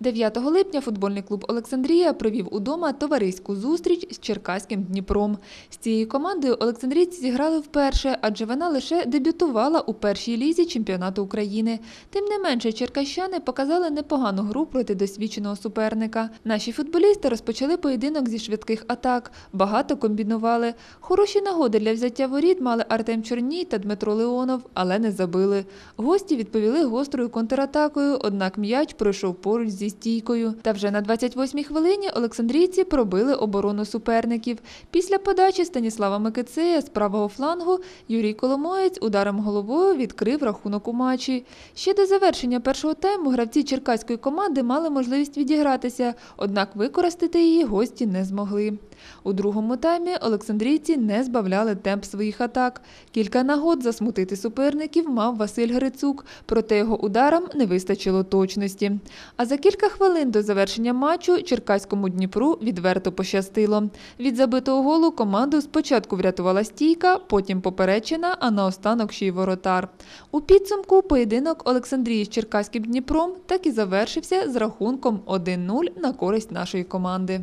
9 липня футбольний клуб Олександрія провів удома товариську зустріч з Черкаським Дніпром. З цією командою Олександрійці зіграли вперше, адже вона лише дебютувала у першій лізі чемпіонату України. Тим не менше, черкащани показали непогану гру проти досвідченого суперника. Наші футболісти розпочали поєдинок зі швидких атак, багато комбінували. Хороші нагоди для взяття воріт мали Артем Чорній та Дмитро Леонов, але не забили. Гості відповіли гострою контратакою, однак м'яч пройшов поруч зі зі стійкою. Та вже на 28-й хвилині Олександрійці пробили оборону суперників. Після подачі Станіслава Микицея з правого флангу Юрій Коломоєць ударом головою відкрив рахунок у матчі. Ще до завершення першого тайму гравці черкаської команди мали можливість відігратися, однак використати її гості не змогли. У другому таймі Олександрійці не збавляли темп своїх атак. Кілька нагод засмутити суперників мав Василь Грицук, проте його ударам не вистачило точності. А за кілька кілька хвилин до завершення матчу Черкаському Дніпру відверто пощастило. Від забитого голу команду спочатку врятувала стійка, потім поперечена, а наостанок ще й воротар. У підсумку поєдинок Олександрії з Черкаським Дніпром так і завершився з рахунком 1-0 на користь нашої команди.